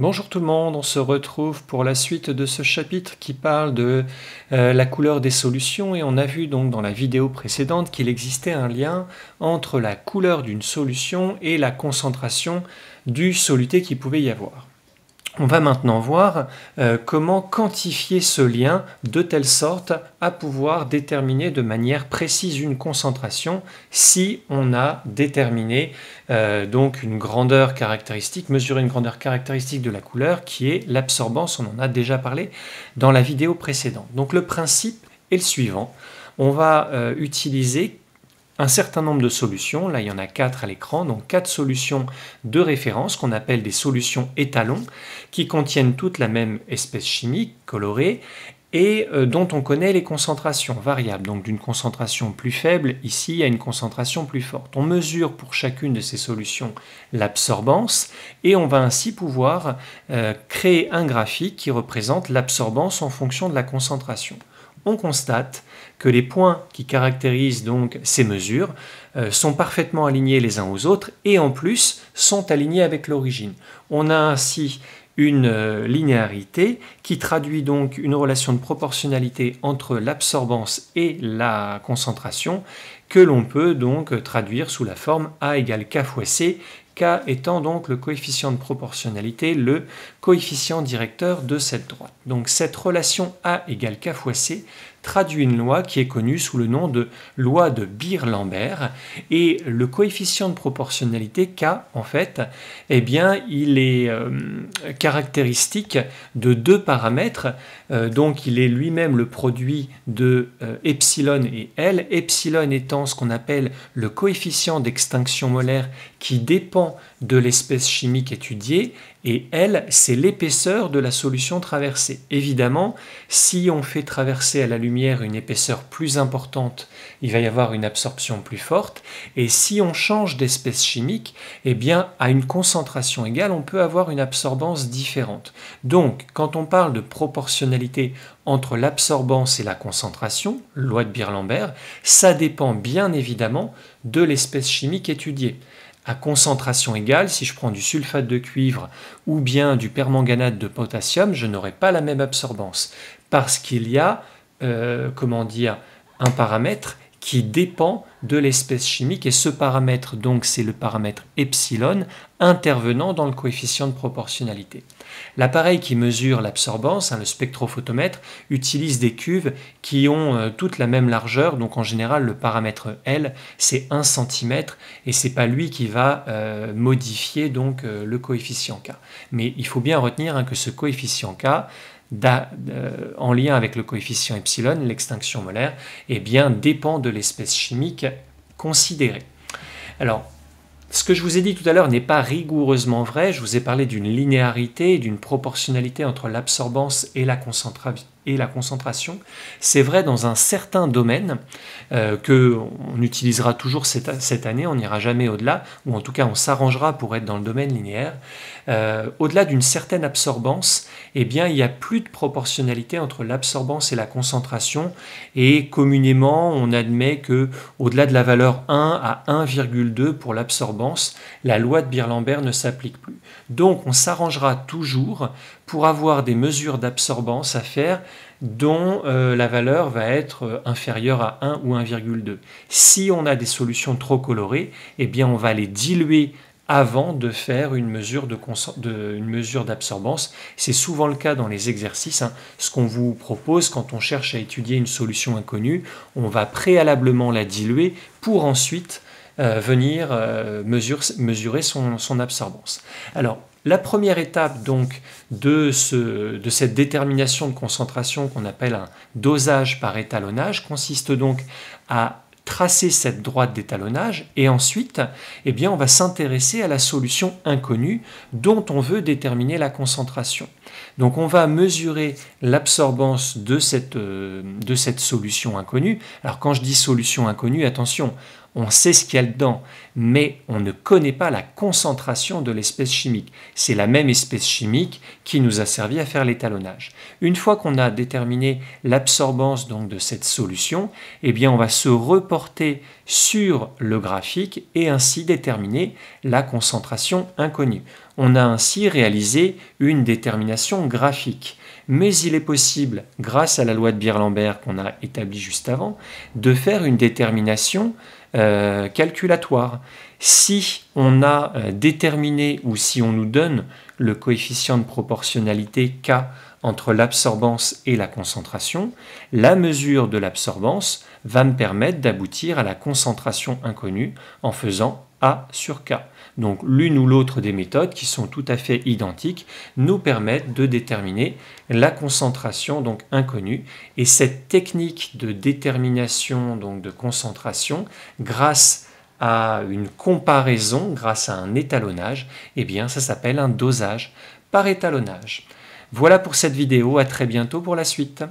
Bonjour tout le monde, on se retrouve pour la suite de ce chapitre qui parle de euh, la couleur des solutions et on a vu donc dans la vidéo précédente qu'il existait un lien entre la couleur d'une solution et la concentration du soluté qui pouvait y avoir. On va maintenant voir euh, comment quantifier ce lien de telle sorte à pouvoir déterminer de manière précise une concentration si on a déterminé euh, donc une grandeur caractéristique, mesurer une grandeur caractéristique de la couleur qui est l'absorbance, on en a déjà parlé dans la vidéo précédente. Donc le principe est le suivant, on va euh, utiliser un certain nombre de solutions. Là, il y en a quatre à l'écran, donc quatre solutions de référence qu'on appelle des solutions étalons, qui contiennent toutes la même espèce chimique colorée et euh, dont on connaît les concentrations variables, donc d'une concentration plus faible ici à une concentration plus forte. On mesure pour chacune de ces solutions l'absorbance et on va ainsi pouvoir euh, créer un graphique qui représente l'absorbance en fonction de la concentration on constate que les points qui caractérisent donc ces mesures euh, sont parfaitement alignés les uns aux autres et en plus sont alignés avec l'origine. On a ainsi une euh, linéarité qui traduit donc une relation de proportionnalité entre l'absorbance et la concentration que l'on peut donc traduire sous la forme A égale K fois C K étant donc le coefficient de proportionnalité, le coefficient directeur de cette droite. Donc cette relation A égale K fois C traduit une loi qui est connue sous le nom de loi de Beer-Lambert et le coefficient de proportionnalité K en fait eh bien il est euh, caractéristique de deux paramètres euh, donc il est lui-même le produit de euh, epsilon et L epsilon étant ce qu'on appelle le coefficient d'extinction molaire qui dépend de l'espèce chimique étudiée, et elle c'est l'épaisseur de la solution traversée. Évidemment, si on fait traverser à la lumière une épaisseur plus importante, il va y avoir une absorption plus forte, et si on change d'espèce chimique, eh bien, à une concentration égale, on peut avoir une absorbance différente. Donc, quand on parle de proportionnalité entre l'absorbance et la concentration, loi de Bir-Lambert, ça dépend bien évidemment de l'espèce chimique étudiée à concentration égale, si je prends du sulfate de cuivre ou bien du permanganate de potassium, je n'aurai pas la même absorbance parce qu'il y a, euh, comment dire, un paramètre qui dépend de l'espèce chimique et ce paramètre donc c'est le paramètre epsilon intervenant dans le coefficient de proportionnalité. L'appareil qui mesure l'absorbance, hein, le spectrophotomètre, utilise des cuves qui ont euh, toute la même largeur, donc en général le paramètre L c'est 1 cm et c'est pas lui qui va euh, modifier donc euh, le coefficient K. Mais il faut bien retenir hein, que ce coefficient K euh, en lien avec le coefficient epsilon, l'extinction molaire, et eh bien, dépend de l'espèce chimique considérée. Alors, ce que je vous ai dit tout à l'heure n'est pas rigoureusement vrai, je vous ai parlé d'une linéarité et d'une proportionnalité entre l'absorbance et la, la concentration. C'est vrai dans un certain domaine euh, que on utilisera toujours cette, année, on n'ira jamais au-delà, ou en tout cas on s'arrangera pour être dans le domaine linéaire. Euh, au-delà d'une certaine absorbance, eh bien il n'y a plus de proportionnalité entre l'absorbance et la concentration, et communément on admet que au-delà de la valeur 1 à 1,2 pour l'absorbance, la loi de Birlambert ne s'applique plus. Donc on s'arrangera toujours pour avoir des mesures d'absorbance à faire dont euh, la valeur va être euh, inférieure à 1 ou 1,2. Si on a des solutions trop colorées, eh bien on va les diluer avant de faire une mesure, d'absorbance. C'est souvent le cas dans les exercices. Hein. Ce qu'on vous propose quand on cherche à étudier une solution inconnue, on va préalablement la diluer pour ensuite euh, venir euh, mesurer son, absorbance. Alors, la première étape donc de, ce, de cette détermination de concentration qu'on appelle un dosage par étalonnage consiste donc à tracer cette droite d'étalonnage et ensuite eh bien, on va s'intéresser à la solution inconnue dont on veut déterminer la concentration. Donc on va mesurer l'absorbance de cette, euh, de cette solution inconnue. Alors quand je dis solution inconnue, attention, on sait ce qu'il y a dedans, mais on ne connaît pas la concentration de l'espèce chimique. C'est la même espèce chimique qui nous a servi à faire l'étalonnage. Une fois qu'on a déterminé l'absorbance donc de cette solution, eh bien on va se reporter sur le graphique et ainsi déterminer la concentration inconnue. On a ainsi réalisé une détermination graphique. Mais il est possible, grâce à la loi de Birlambert qu'on a établie juste avant, de faire une détermination euh, calculatoire. Si on a euh, déterminé ou si on nous donne le coefficient de proportionnalité K entre l'absorbance et la concentration, la mesure de l'absorbance va me permettre d'aboutir à la concentration inconnue en faisant A sur K. Donc l'une ou l'autre des méthodes qui sont tout à fait identiques nous permettent de déterminer la concentration donc inconnue et cette technique de détermination donc de concentration grâce à une comparaison, grâce à un étalonnage, eh bien ça s'appelle un dosage par étalonnage. Voilà pour cette vidéo, à très bientôt pour la suite.